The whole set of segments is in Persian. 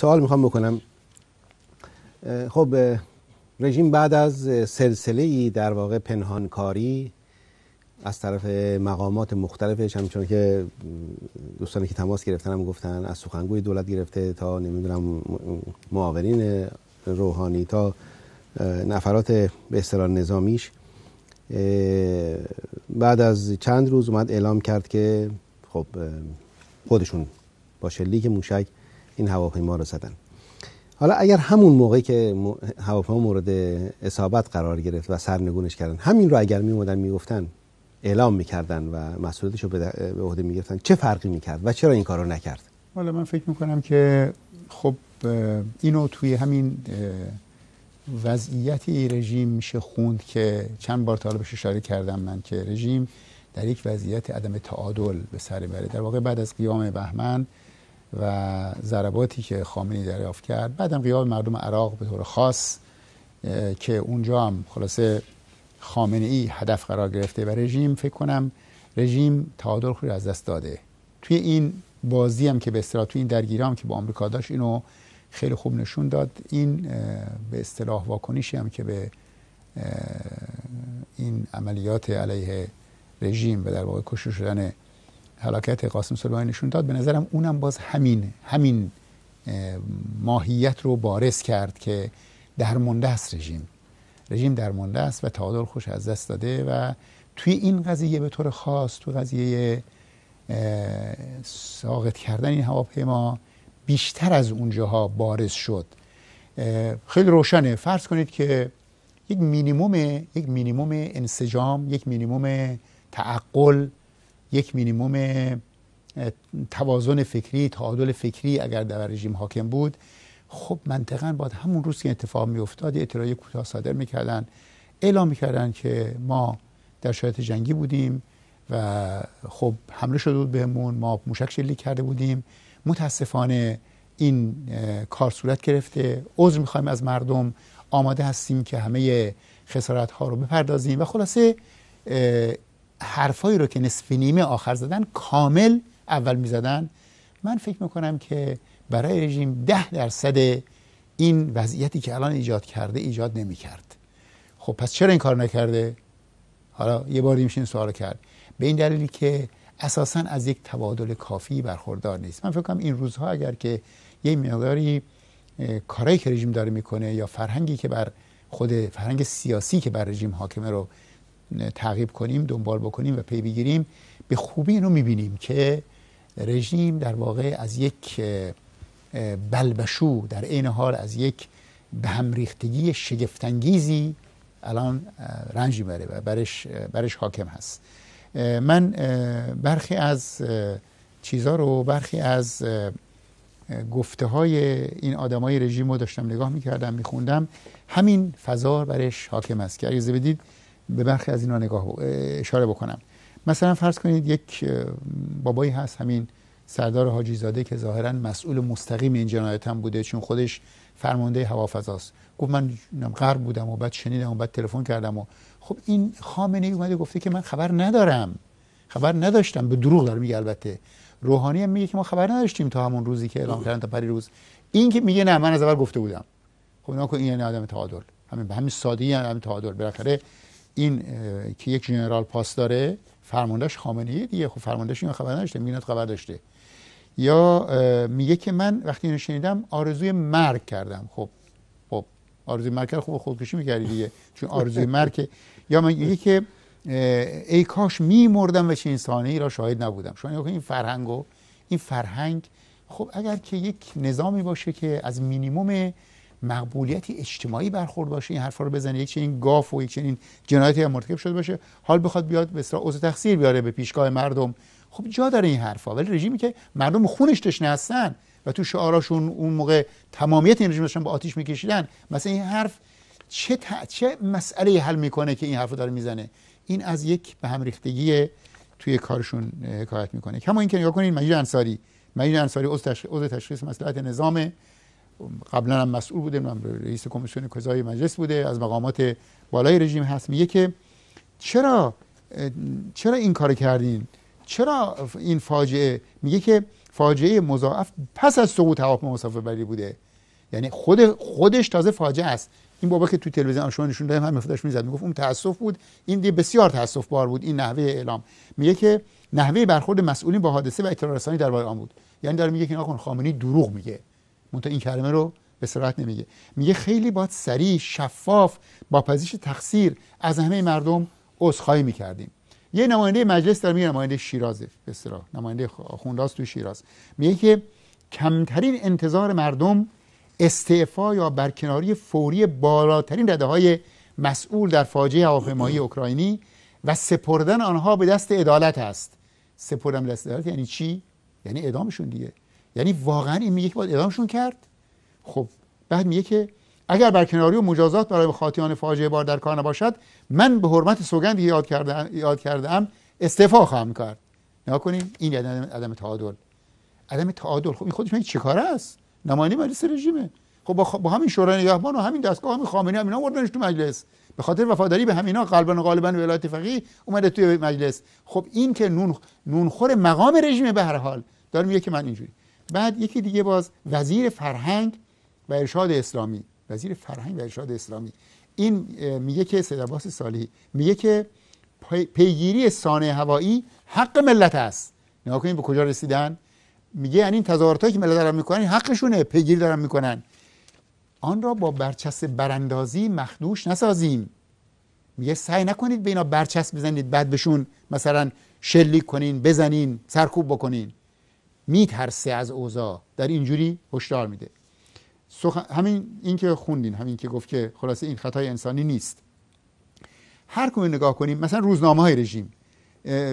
سوال میخوام بکنم خب رژیم بعد از سلسله ای در واقع پنهانکاری از طرف مقامات مختلفش همچون که دوستانی که تماس گرفتن هم گفتن از سخنگوی دولت گرفته تا نمیدونم معاونین روحانی تا نفرات به اصطلاح نظامیش بعد از چند روز اومد اعلام کرد که خب خودشون با شلیک موشک این هواپیما رو زدن حالا اگر همون موقعی که هواپیما مورد اصابت قرار گرفت و سرنگونش کردن همین رو اگر می اومدن میگفتن اعلام میکردن و مسئولیتش رو به عهده گرفتن چه فرقی میکرد و چرا این کارو نکرد حالا من فکر میکنم که خب اینو توی همین وضعیتی رژیم میشه خوند که چند بار طالبش اشاره کردم من که رژیم در یک وضعیت عدم تعادل به سر بره در واقع بعد از قیام بهمن و ضرباتی که خامنه‌ای دریافت کرد بعدم قیاب مردم عراق به طور خاص که اونجا هم خلاصه خامنه ای هدف قرار گرفته و رژیم فکر کنم رژیم تعادل خود از دست داده توی این بازی هم که به اصطلاح توی این درگیرام که با آمریکا داشت اینو خیلی خوب نشون داد این به اصطلاح واکنشی هم که به این عملیات علیه رژیم و در واقع کشته شدن حلاکت قاسم سلیمانی نشون داد به نظرم اونم باز همین همین ماهیت رو بارز کرد که در است رژیم رژیم در است و تعادل خوش از دست داده و توی این قضیه به طور خاص تو قضیه ساقط کردن این هواپیما بیشتر از اونجاها بارز شد خیلی روشنه فرض کنید که یک مینیموم یک مینیموم انسجام یک مینیموم تعقل یک مینیموم توازن فکری تعادل فکری اگر در رژیم حاکم بود خب منطقا بعد همون روز که اتفاق می افتاد، اطراعی کوتاه صادر میکردن اعلام میکردن که ما در شرایط جنگی بودیم و خب حمله شده بود بهمون ما موشک شلیک کرده بودیم متاسفانه این کار صورت گرفته عذر میخوایم از مردم آماده هستیم که همه خسارت ها رو بپردازیم و خلاصه حرفایی رو که نصف نیمه آخر زدن کامل اول می من فکر میکنم که برای رژیم ده درصد این وضعیتی که الان ایجاد کرده ایجاد نمیکرد خب پس چرا این کار نکرده؟ حالا یه بار میشه سوال کرد به این دلیلی که اساسا از یک تبادل کافی برخوردار نیست من فکر این روزها اگر که یه مقداری کارایی که رژیم داره میکنه یا فرهنگی که بر خود فرهنگ سیاسی که بر رژیم حاکمه رو تعقیب کنیم دنبال بکنیم و پی بگیریم به خوبی اینو میبینیم که رژیم در واقع از یک بلبشو در این حال از یک به هم ریختگی شگفتانگیزی الان رنج میبره و برش, برش حاکم هست من برخی از چیزا رو برخی از گفته های این آدمای رژیم رو داشتم نگاه میکردم میخوندم همین فضا برش حاکم است که اگه بدید به برخی از اینا نگاه اشاره بکنم مثلا فرض کنید یک بابایی هست همین سردار حاجی زاده که ظاهرا مسئول مستقیم این جنایت هم بوده چون خودش فرمانده هوافضاست گفت من غرب بودم و بعد شنیدم و بعد تلفن کردم و خب این خامنه ای اومده گفته که من خبر ندارم خبر نداشتم به دروغ داره میگه البته روحانی هم میگه که ما خبر نداشتیم تا همون روزی که اعلام کردن تا پری این که میگه نه من از اول گفته بودم خب نکن این یعنی آدم تعادل همین به همین سادگی یعنی آدم تعادل بالاخره این که یک جنرال پاس داره فرماندهش خامنه دیگه خب فرماندهش اینو خبر نداشته خبر داشته یا میگه که من وقتی اینو شنیدم آرزوی مرگ کردم خب خب آرزوی مرگ خوب خب خودکشی میکردی دیگه چون آرزوی مرگ یا من میگه که ای کاش میمردم و چنین ای را شاهد نبودم شما این فرهنگو این فرهنگ خب اگر که یک نظامی باشه که از مینیمم مقبولیتی اجتماعی برخورد باشه این حرفا رو بزنه یک چنین گاف و یک چنین جنایتی هم مرتکب شده باشه حال بخواد بیاد به اصطلاح عذر تقصیر بیاره به پیشگاه مردم خب جا داره این حرفا ولی رژیمی که مردم خونش تشنه هستن و تو شعاراشون اون موقع تمامیت این رژیم داشتن با آتیش میکشیدن مثلا این حرف چه, چه مسئله حل میکنه که این حرف رو داره میزنه این از یک به هم ریختگی توی کارشون حکایت میکنه کما اینکه نگاه کنین مجید انصاری مجید انصاری عضو تشخیص, مسئله نظام قبلا هم مسئول بوده من رئیس کمیسیون کزای مجلس بوده از مقامات بالای رژیم هست میگه که چرا چرا این کار کردین چرا این فاجعه میگه که فاجعه مضاعف پس از سقوط هواپیما بری بوده یعنی خود خودش تازه فاجعه است این بابا که تو تلویزیون شما نشون دادیم همه مفتش میزد میگفت اون تاسف بود این دی بسیار تاسف بار بود این نحوه اعلام میگه که نحوه برخورد مسئولین با حادثه و اطلاع رسانی درباره آن بود یعنی داره میگه که ناخن خامنه‌ای دروغ میگه منتها این کلمه رو به صراحت نمیگه میگه خیلی باید سریع شفاف با پذیرش تقصیر از همه مردم عذرخواهی میکردیم یه نماینده مجلس در میگه نماینده شیرازه به صراح نماینده خونداز تو شیراز میگه که کمترین انتظار مردم استعفا یا برکناری فوری بالاترین رده های مسئول در فاجعه هواپیمایی اوکراینی و سپردن آنها به دست عدالت است سپردن به دست عدالت یعنی چی یعنی اعدامشون دیگه یعنی واقعا این میگه که باید اعدامشون کرد خب بعد میگه که اگر برکناری و مجازات برای خاطیان فاجعه بار در کار نباشد من به حرمت سوگندی یاد کرده یاد کردم استعفا خواهم کرد نگاه کنین این عدم, عدم تعادل عدم تعادل خب این خودش چه چیکاره است نمانی مجلس رژیمه خب با, با همین شورای نگهبان و همین دستگاه همین خامنه اینا وردنش تو مجلس به خاطر وفاداری به همینا قلبا و غالبا ولایت فقیه اومده توی مجلس خب این که نون نونخور مقام رژیم به هر حال داره میگه که من اینجوری بعد یکی دیگه باز وزیر فرهنگ و ارشاد اسلامی وزیر فرهنگ و ارشاد اسلامی این میگه که سید عباس صالحی میگه که پیگیری سانه هوایی حق ملت است نگاه کنید به کجا رسیدن میگه یعنی این تظاهرات که ملت دارن میکنن حقشونه پیگیری دارن میکنن آن را با برچسب براندازی مخدوش نسازیم میگه سعی نکنید به اینا برچسب بزنید بعد بهشون مثلا شلیک کنین بزنین سرکوب بکنین میترسه از اوضاع در اینجوری هشدار میده سخن... همین این که خوندین همین که گفت که خلاصه این خطای انسانی نیست هر کمی نگاه کنیم مثلا روزنامه های رژیم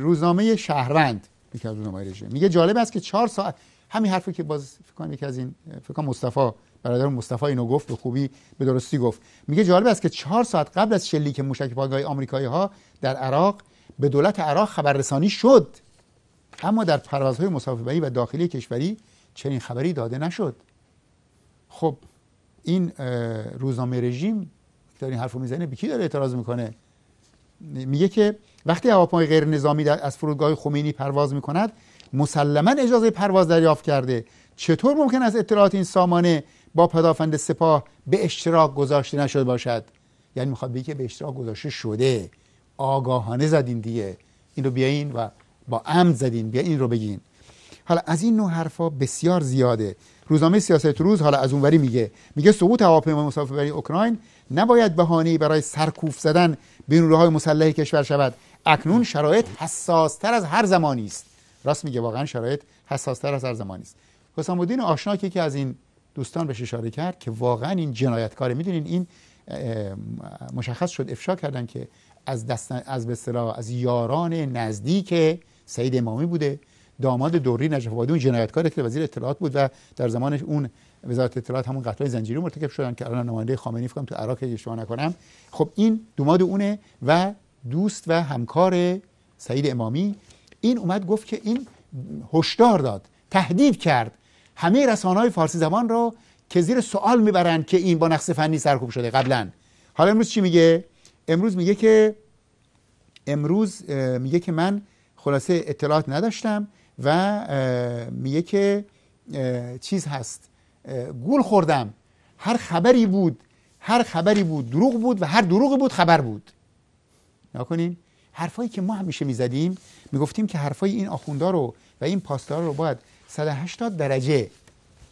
روزنامه شهروند یکی از روزنامه رژیم میگه جالب است که چهار ساعت همین حرفی که باز فکر کنم یکی از این فکر کنم مصطفی برادر مصطفی اینو گفت به خوبی به درستی گفت میگه جالب است که چهار ساعت قبل از شلیک موشک پایگاه آمریکایی ها در عراق به دولت عراق خبررسانی شد اما در پروازهای مسافربری و داخلی کشوری چنین خبری داده نشد خب این روزنامه رژیم که این حرف رو میزنه به کی داره اعتراض میکنه میگه که وقتی هواپیمای غیر نظامی از فرودگاه خمینی پرواز میکند مسلما اجازه پرواز دریافت کرده چطور ممکن است اطلاعات این سامانه با پدافند سپاه به اشتراک گذاشته نشده باشد یعنی میخواد بگه که به اشتراک گذاشته شده آگاهانه زدین دیگه اینو بیاین و با ام زدین بیا این رو بگین حالا از این نوع حرفا بسیار زیاده روزنامه سیاست روز حالا از اونوری میگه میگه سقوط هواپیمای برای اوکراین نباید بهانه برای سرکوف زدن نیروهای مسلح کشور شود اکنون شرایط حساس تر از هر زمانی است راست میگه واقعا شرایط حساس تر از هر زمانی است حسام الدین آشنا که از این دوستان بهش اشاره کرد که واقعا این کاره میدونین این مشخص شد افشا کردن که از دست از به از یاران نزدیک سعید امامی بوده داماد دوری نجف آبادی اون جنایتکار که وزیر اطلاعات بود و در زمانش اون وزارت اطلاعات همون قتل زنجیری مرتکب شدن که الان نماینده خامنه‌ای فکر تو عراق اشتباه نکنم خب این داماد اونه و دوست و همکار سعید امامی این اومد گفت که این هشدار داد تهدید کرد همه رسانه های فارسی زبان رو که زیر سوال میبرن که این با نقص فنی سرکوب شده قبلا حالا امروز چی میگه امروز میگه که امروز میگه که من خلاصه اطلاعات نداشتم و میگه که چیز هست گول خوردم هر خبری بود هر خبری بود دروغ بود و هر دروغی بود خبر بود نکنین حرفایی که ما همیشه میزدیم میگفتیم که حرفای این آخوندا رو و این پاسدارا رو باید 180 درجه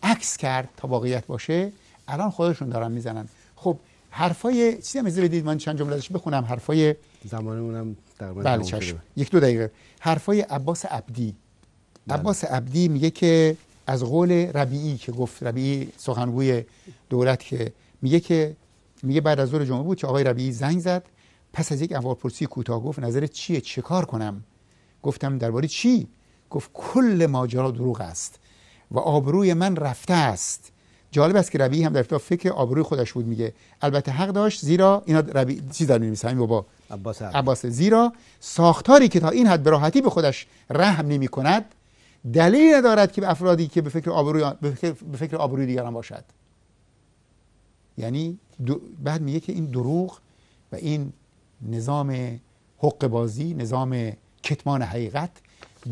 عکس کرد تا واقعیت باشه الان خودشون دارن میزنن خب حرفای چیزی هم بدید من چند جمله ازش بخونم حرفای زمانمونم تقریبا بله چشم یک دو دقیقه حرفای عباس عبدی بله. عباس عبدی میگه که از قول ربیعی که گفت ربیعی سخنگوی دولت که میگه که میگه بعد از زور جمعه بود که آقای ربیعی زنگ زد پس از یک پرسی کوتاه گفت نظر چیه چه کار کنم گفتم درباره چی گفت کل ماجرا دروغ است و آبروی من رفته است جالب است که ربی هم در فکر آبروی خودش بود میگه البته حق داشت زیرا اینا ربی چی دارن همین بابا عباس, زیرا ساختاری که تا این حد به راحتی به خودش رحم کند دلیل ندارد که به افرادی که به فکر آبروی به فکر آبروی دیگران باشد یعنی بعد میگه که این دروغ و این نظام حق بازی نظام کتمان حقیقت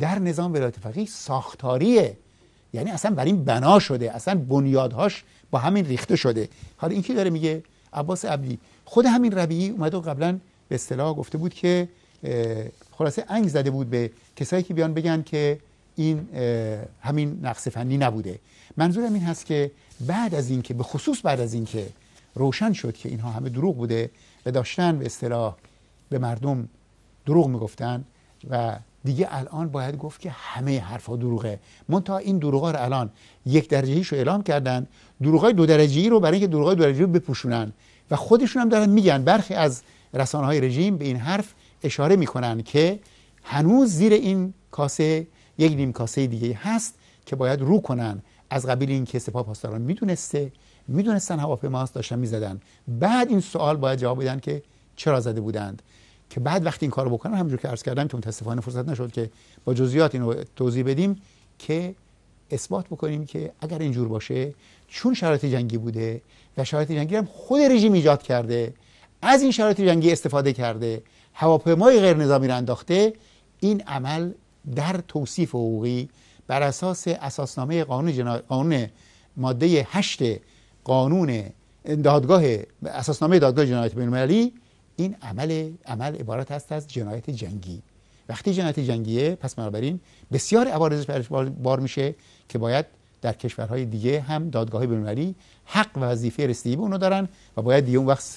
در نظام ولایت فقیه ساختاریه یعنی اصلا بر این بنا شده اصلا بنیادهاش با همین ریخته شده حالا این کی داره میگه عباس عبدی خود همین ربیعی اومده و قبلا به اصطلاح گفته بود که خلاصه انگ زده بود به کسایی که بیان بگن که این همین نقص فنی نبوده منظورم این هست که بعد از اینکه به خصوص بعد از اینکه روشن شد که اینها همه دروغ بوده و داشتن به اصطلاح به مردم دروغ میگفتن و دیگه الان باید گفت که همه حرفها دروغه تا این دروغا رو الان یک درجه رو اعلام کردن دروغای دو درجه ای رو برای اینکه دروغای دو درجه رو بپوشونن و خودشون هم دارن میگن برخی از رسانه های رژیم به این حرف اشاره میکنن که هنوز زیر این کاسه یک نیم کاسه دیگه هست که باید رو کنن از قبیل این که سپاه پاسداران میدونسته میدونستن هواپیما داشتن میزدن بعد این سوال باید جواب بدن که چرا زده بودند که بعد وقتی این رو بکنم، همونجور که عرض کردم که متاسفانه فرصت نشد که با جزئیات اینو توضیح بدیم که اثبات بکنیم که اگر اینجور باشه چون شرایط جنگی بوده و شرایط جنگی هم خود رژیم ایجاد کرده از این شرایط جنگی استفاده کرده هواپیمای غیر نظامی رو انداخته این عمل در توصیف حقوقی بر اساس اساسنامه قانون, قانون ماده 8 قانون دادگاه اساسنامه دادگاه جنایت بین‌المللی این عمل عمل عبارت است از جنایت جنگی وقتی جنایت جنگیه پس بنابراین بسیار عوارضش بار میشه که باید در کشورهای دیگه هم دادگاهی بین‌المللی حق و وظیفه رسیدگی به اونو دارن و باید دیگه اون وقت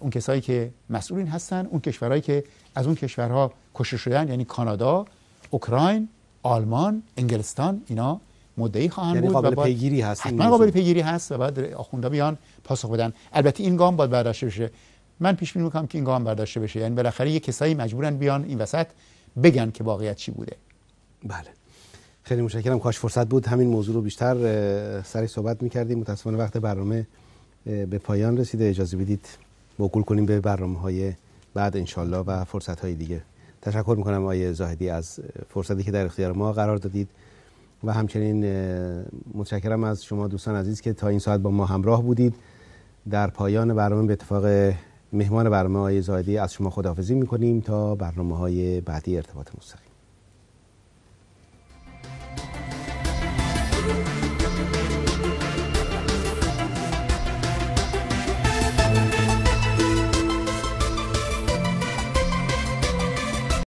اون کسایی که مسئولین هستن اون کشورهایی که از اون کشورها کشته شدن یعنی کانادا، اوکراین، آلمان، انگلستان اینا مدعی خواهند یعنی بود قابل پیگیری هست حتما قابل پیگیری هست و بعد اخوندا بیان پاسخ بدن البته این گام باید برداشته بشه من پیش می که این گام برداشته بشه یعنی بالاخره یه کسایی مجبورن بیان این وسط بگن که واقعیت چی بوده بله خیلی متشکرم کاش فرصت بود همین موضوع رو بیشتر سری صحبت می‌کردیم. متاسفانه وقت برنامه به پایان رسیده اجازه بدید موکول کنیم به برنامه های بعد انشالله و فرصت های دیگه تشکر میکنم آیه زاهدی از فرصتی که در اختیار ما قرار دادید و همچنین متشکرم از شما دوستان عزیز که تا این ساعت با ما همراه بودید در پایان برنامه به اتفاق مهمان برنامه های زایدی از شما خداحافظی میکنیم تا برنامه های بعدی ارتباط مستقیم